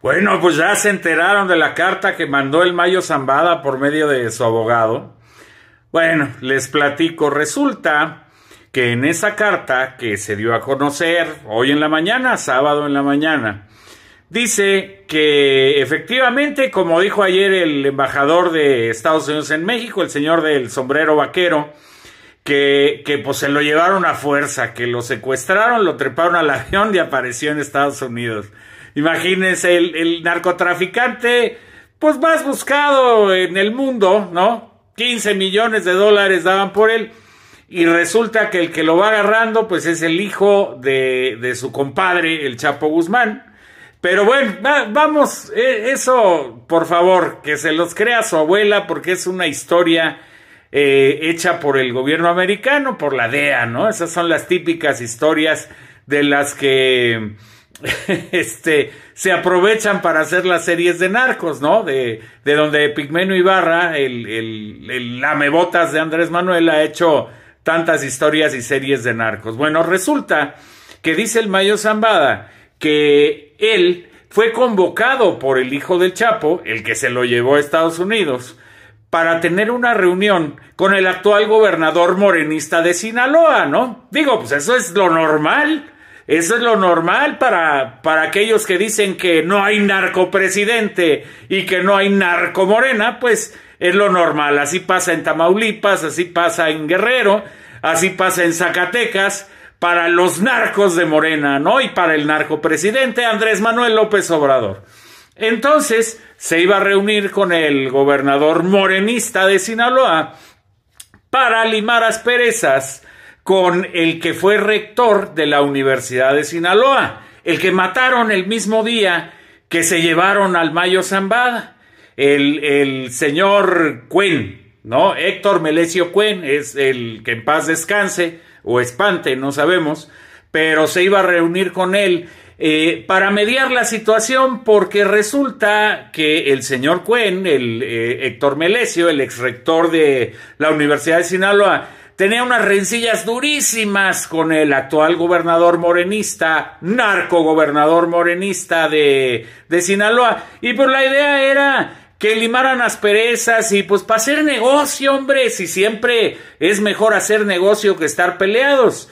Bueno, pues ya se enteraron de la carta que mandó el Mayo Zambada por medio de su abogado. Bueno, les platico, resulta que en esa carta que se dio a conocer hoy en la mañana, sábado en la mañana, dice que efectivamente, como dijo ayer el embajador de Estados Unidos en México, el señor del sombrero vaquero, que, pues se lo llevaron a fuerza, que lo secuestraron, lo treparon al avión y apareció en Estados Unidos. Imagínense el, narcotraficante, pues más buscado en el mundo, ¿no? 15 millones de dólares daban por él. Y resulta que el que lo va agarrando, pues es el hijo de, su compadre, el Chapo Guzmán. Pero bueno, vamos, e, eso, por favor, que se los crea su abuela, porque es una historia eh, hecha por el gobierno americano, por la DEA, ¿no? Esas son las típicas historias de las que este, se aprovechan para hacer las series de narcos, ¿no? De, donde Pigmeno Ibarra, el, el, el lamebotas de Andrés Manuel, ha hecho tantas historias y series de narcos. Bueno, resulta que dice el Mayo Zambada que él fue convocado por el hijo del Chapo, el que se lo llevó a Estados Unidos, para tener una reunión con el actual gobernador morenista de Sinaloa, ¿no? Digo, pues eso es lo normal eso es lo normal para, para aquellos que dicen que no hay narcopresidente y que no hay narco morena, pues es lo normal. Así pasa en Tamaulipas, así pasa en Guerrero, así pasa en Zacatecas, para los narcos de Morena, ¿no? Y para el narcopresidente Andrés Manuel López Obrador. Entonces se iba a reunir con el gobernador morenista de Sinaloa para limar asperezas con el que fue rector de la Universidad de Sinaloa, el que mataron el mismo día que se llevaron al Mayo Zambada, el, señor Cuen, ¿no? Héctor Melesio Cuen es el que en paz descanse o espante, no sabemos, pero se iba a reunir con él eh, para mediar la situación porque resulta que el señor Cuen, el eh, Héctor Melesio, el ex rector de la Universidad de Sinaloa, tenía unas rencillas durísimas con el actual gobernador morenista, narco gobernador morenista de, Sinaloa. Y pues la idea era que limaran asperezas y pues para hacer negocio, hombre, si siempre es mejor hacer negocio que estar peleados.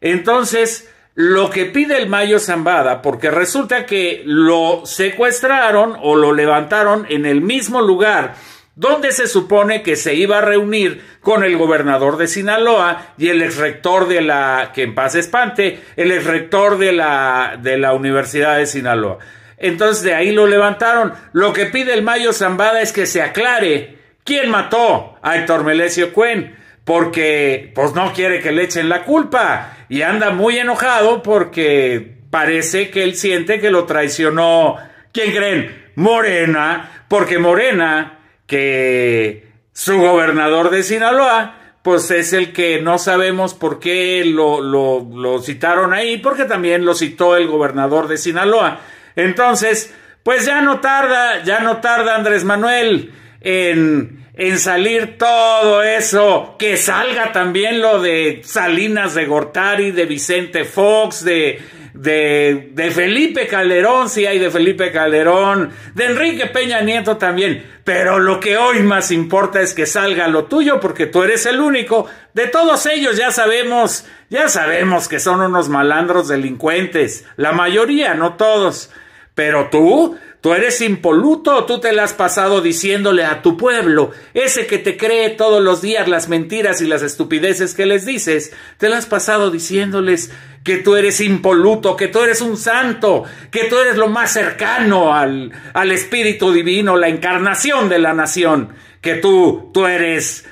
Entonces, lo que pide el Mayo Zambada, porque resulta que lo secuestraron o lo levantaron en el mismo lugar donde se supone que se iba a reunir con el gobernador de Sinaloa y el exrector de la, que en paz espante, el exrector de la, de la Universidad de Sinaloa. Entonces de ahí lo levantaron. Lo que pide el Mayo Zambada es que se aclare quién mató a Héctor Melesio Cuen, porque pues no quiere que le echen la culpa y anda muy enojado porque parece que él siente que lo traicionó. ¿Quién creen? Morena, porque Morena que su gobernador de Sinaloa, pues es el que no sabemos por qué lo, citaron ahí, porque también lo citó el gobernador de Sinaloa. Entonces, pues ya no tarda, ya no tarda Andrés Manuel en, en salir todo eso, que salga también lo de Salinas de Gortari, de Vicente Fox, de, de, de Felipe Calderón, sí hay de Felipe Calderón, de Enrique Peña Nieto también, pero lo que hoy más importa es que salga lo tuyo porque tú eres el único. De todos ellos ya sabemos, ya sabemos que son unos malandros delincuentes, la mayoría, no todos. Pero tú, tú eres impoluto, tú te la has pasado diciéndole a tu pueblo, ese que te cree todos los días las mentiras y las estupideces que les dices, te la has pasado diciéndoles que tú eres impoluto, que tú eres un santo, que tú eres lo más cercano al, al Espíritu Divino, la encarnación de la nación, que tú, tú eres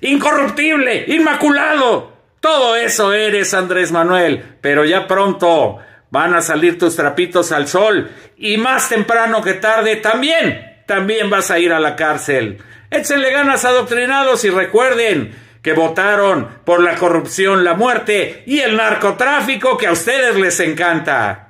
incorruptible, inmaculado. Todo eso eres, Andrés Manuel, pero ya pronto van a salir tus trapitos al sol y más temprano que tarde también, también vas a ir a la cárcel. Échenle ganas adoctrinados y recuerden que votaron por la corrupción, la muerte y el narcotráfico que a ustedes les encanta.